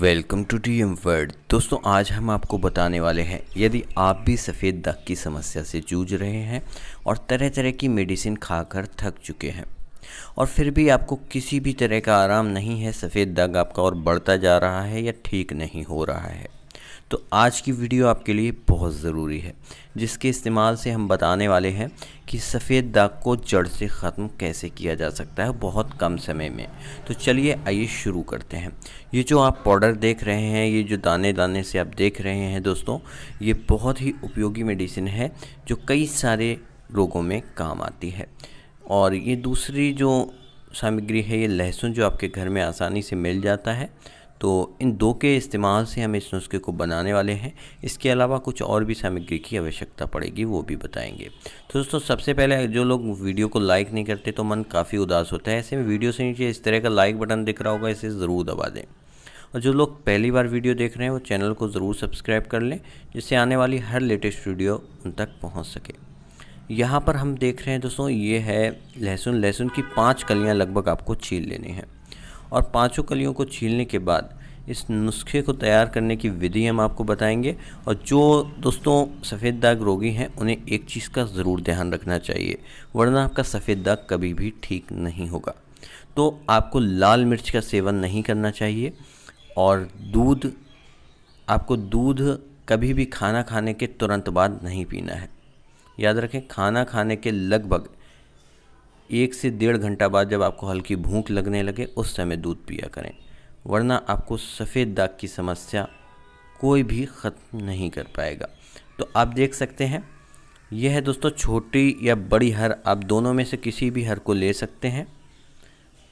welcome to D M world दोस्तों आज हम आपको बताने वाले हैं यदि आप भी सफ़ेद दाग की समस्या से जूझ रहे हैं और तरह तरह की मेडिसिन खाकर थक चुके हैं और फिर भी आपको किसी भी तरह का आराम नहीं है सफ़ेद दाग आपका और बढ़ता जा रहा है या ठीक नहीं हो रहा है तो आज की वीडियो आपके लिए बहुत ज़रूरी है जिसके इस्तेमाल से हम बताने वाले हैं कि सफ़ेद दाग को जड़ से ख़त्म कैसे किया जा सकता है बहुत कम समय में तो चलिए आइए शुरू करते हैं ये जो आप पाउडर देख रहे हैं ये जो दाने दाने से आप देख रहे हैं दोस्तों ये बहुत ही उपयोगी मेडिसिन है जो कई सारे रोगों में काम आती है और ये दूसरी जो सामग्री है ये लहसुन जो आपके घर में आसानी से मिल जाता है तो इन दो के इस्तेमाल से हम इस नुस्खे को बनाने वाले हैं इसके अलावा कुछ और भी सामग्री की आवश्यकता पड़ेगी वो भी बताएंगे तो दोस्तों सबसे पहले जो लोग वीडियो को लाइक नहीं करते तो मन काफ़ी उदास होता है ऐसे में वीडियो से नीचे इस तरह का लाइक बटन दिख रहा होगा इसे ज़रूर दबा दें और जो लोग पहली बार वीडियो देख रहे हैं वो चैनल को ज़रूर सब्सक्राइब कर लें जिससे आने वाली हर लेटेस्ट वीडियो उन तक पहुँच सके यहाँ पर हम देख रहे हैं दोस्तों ये है लहसुन लहसुन की पाँच कलियाँ लगभग आपको छील लेनी है और पांचों कलियों को छीलने के बाद इस नुस्खे को तैयार करने की विधि हम आपको बताएंगे और जो दोस्तों सफ़ेद दाग रोगी हैं उन्हें एक चीज़ का ज़रूर ध्यान रखना चाहिए वरना आपका सफ़ेद दाग कभी भी ठीक नहीं होगा तो आपको लाल मिर्च का सेवन नहीं करना चाहिए और दूध आपको दूध कभी भी खाना खाने के तुरंत बाद नहीं पीना है याद रखें खाना खाने के लगभग एक से डेढ़ घंटा बाद जब आपको हल्की भूख लगने लगे उस समय दूध पिया करें वरना आपको सफ़ेद दाग की समस्या कोई भी ख़त्म नहीं कर पाएगा तो आप देख सकते हैं यह है दोस्तों छोटी या बड़ी हर आप दोनों में से किसी भी हर को ले सकते हैं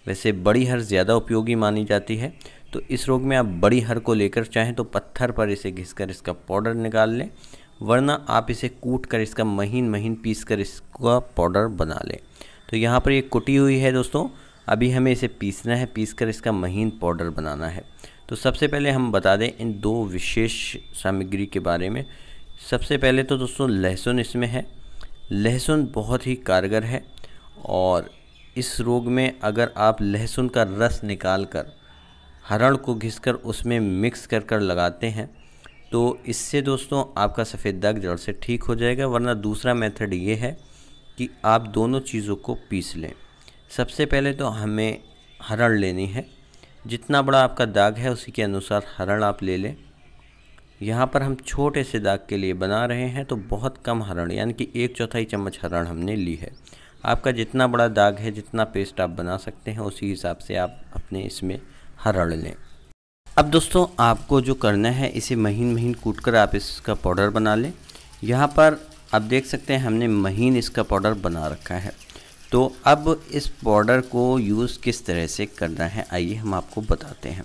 वैसे बड़ी हर ज़्यादा उपयोगी मानी जाती है तो इस रोग में आप बड़ी हर को लेकर चाहें तो पत्थर पर इसे घिसकर इसका पाउडर निकाल लें वरना आप इसे कूट कर इसका महीन महीन पीस कर इसका पाउडर बना लें तो यहाँ पर ये कुटी हुई है दोस्तों अभी हमें इसे पीसना है पीस कर इसका महीन पाउडर बनाना है तो सबसे पहले हम बता दें इन दो विशेष सामग्री के बारे में सबसे पहले तो दोस्तों लहसुन इसमें है लहसुन बहुत ही कारगर है और इस रोग में अगर आप लहसुन का रस निकाल कर हरण को घिसकर उसमें मिक्स कर कर लगाते हैं तो इससे दोस्तों आपका सफ़ेद दाग जड़ से ठीक हो जाएगा वरना दूसरा मेथड ये है कि आप दोनों चीज़ों को पीस लें सबसे पहले तो हमें हरण लेनी है जितना बड़ा आपका दाग है उसी के अनुसार हरण आप ले लें यहाँ पर हम छोटे से दाग के लिए बना रहे हैं तो बहुत कम हरण यानी कि एक चौथाई चम्मच हरण हमने ली है आपका जितना बड़ा दाग है जितना पेस्ट आप बना सकते हैं उसी हिसाब से आप अपने इसमें हरण लें अब दोस्तों आपको जो करना है इसे महीन महीन कूट कर आप इसका पाउडर बना लें यहाँ पर अब देख सकते हैं हमने महीन इसका पाउडर बना रखा है तो अब इस पाउडर को यूज़ किस तरह से करना है आइए हम आपको बताते हैं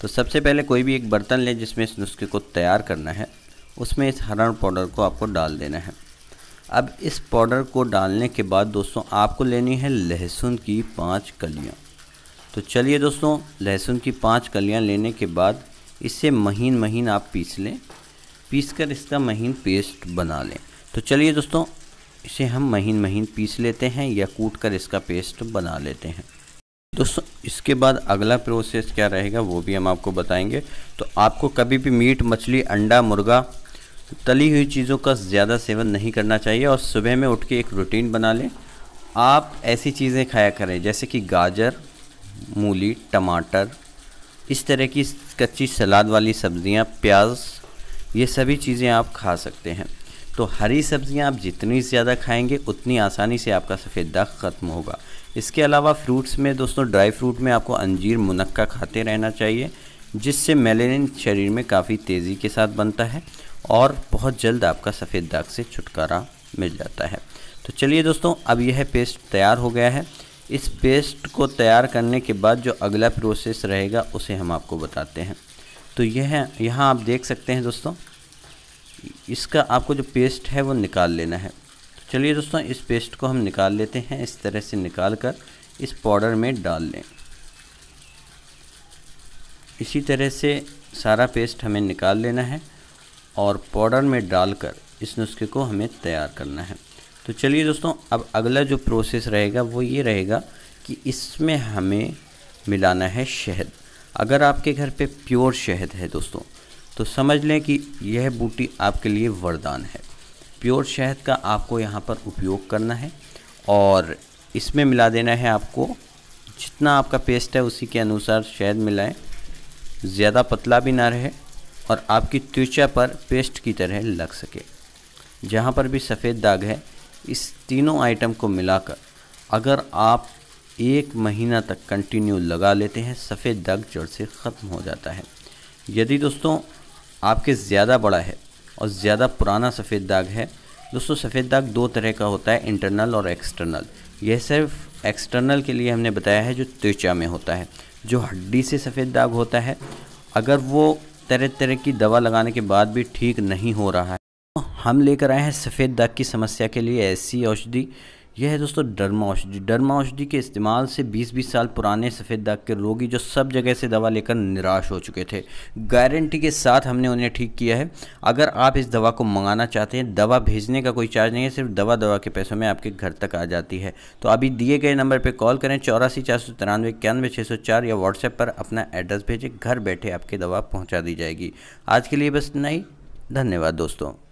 तो सबसे पहले कोई भी एक बर्तन लें जिसमें इस नुस्खे को तैयार करना है उसमें इस हरण पाउडर को आपको डाल देना है अब इस पाउडर को डालने के बाद दोस्तों आपको लेनी है लहसुन की पाँच कलियाँ तो चलिए दोस्तों लहसुन की पाँच कलियाँ लेने के बाद इसे महीन महीन आप पीस लें पीस कर इसका महीन पेस्ट बना लें तो चलिए दोस्तों इसे हम महीन महीन पीस लेते हैं या कूट कर इसका पेस्ट बना लेते हैं दोस्तों इसके बाद अगला प्रोसेस क्या रहेगा वो भी हम आपको बताएंगे तो आपको कभी भी मीट मछली अंडा मुर्गा तली हुई चीज़ों का ज़्यादा सेवन नहीं करना चाहिए और सुबह में उठ के एक रूटीन बना लें आप ऐसी चीज़ें खाया करें जैसे कि गाजर मूली टमाटर इस तरह की कच्ची सलाद वाली सब्ज़ियाँ प्याज ये सभी चीज़ें आप खा सकते हैं तो हरी सब्जियां आप जितनी ज़्यादा खाएंगे उतनी आसानी से आपका सफ़ेद दाग ख़त्म होगा इसके अलावा फ्रूट्स में दोस्तों ड्राई फ्रूट में आपको अंजीर मुनक्का खाते रहना चाहिए जिससे मेलेनिन शरीर में काफ़ी तेज़ी के साथ बनता है और बहुत जल्द आपका सफ़ेद दाग से छुटकारा मिल जाता है तो चलिए दोस्तों अब यह पेस्ट तैयार हो गया है इस पेस्ट को तैयार करने के बाद जो अगला प्रोसेस रहेगा उसे हम आपको बताते हैं तो यह यहाँ आप देख सकते हैं दोस्तों इसका आपको जो पेस्ट है वो निकाल लेना है तो चलिए दोस्तों इस पेस्ट को हम निकाल लेते हैं इस तरह से निकाल कर इस पाउडर में डाल लें इसी तरह से सारा पेस्ट हमें निकाल लेना है और पाउडर में डालकर इस नुस्खे को हमें तैयार करना है तो चलिए दोस्तों अब अगला जो प्रोसेस रहेगा वो ये रहेगा कि इसमें हमें मिलाना है शहद अगर आपके घर पे प्योर शहद है दोस्तों तो समझ लें कि यह बूटी आपके लिए वरदान है प्योर शहद का आपको यहाँ पर उपयोग करना है और इसमें मिला देना है आपको जितना आपका पेस्ट है उसी के अनुसार शहद मिलाएं ज़्यादा पतला भी ना रहे और आपकी त्वचा पर पेस्ट की तरह लग सके जहाँ पर भी सफ़ेद दाग है इस तीनों आइटम को मिलाकर अगर आप एक महीना तक कंटिन्यू लगा लेते हैं सफ़ेद दाग जड़ से ख़त्म हो जाता है यदि दोस्तों आपके ज़्यादा बड़ा है और ज़्यादा पुराना सफ़ेद दाग है दोस्तों सफ़ेद दाग दो तरह का होता है इंटरनल और एक्सटर्नल यह सिर्फ एक्सटर्नल के लिए हमने बताया है जो त्वचा में होता है जो हड्डी से सफ़ेद दाग होता है अगर वो तरह तरह की दवा लगाने के बाद भी ठीक नहीं हो रहा है तो हम लेकर आए हैं सफ़ेद दाग की समस्या के लिए ऐसी औषधि यह है दोस्तों डरमा औषधि डरमा औषधि के इस्तेमाल से 20-20 साल पुराने सफ़ेद दाग के रोगी जो सब जगह से दवा लेकर निराश हो चुके थे गारंटी के साथ हमने उन्हें ठीक किया है अगर आप इस दवा को मंगाना चाहते हैं दवा भेजने का कोई चार्ज नहीं है सिर्फ दवा दवा के पैसों में आपके घर तक आ जाती है तो अभी दिए गए नंबर पर कॉल करें चौरासी चार सौ तिरानवे इक्यानवे छः सौ चार या व्हाट्सएप पर अपना एड्रेस भेजें घर बैठे आपकी दवा पहुँचा दी जाएगी आज के लिए बस नहीं धन्यवाद दोस्तों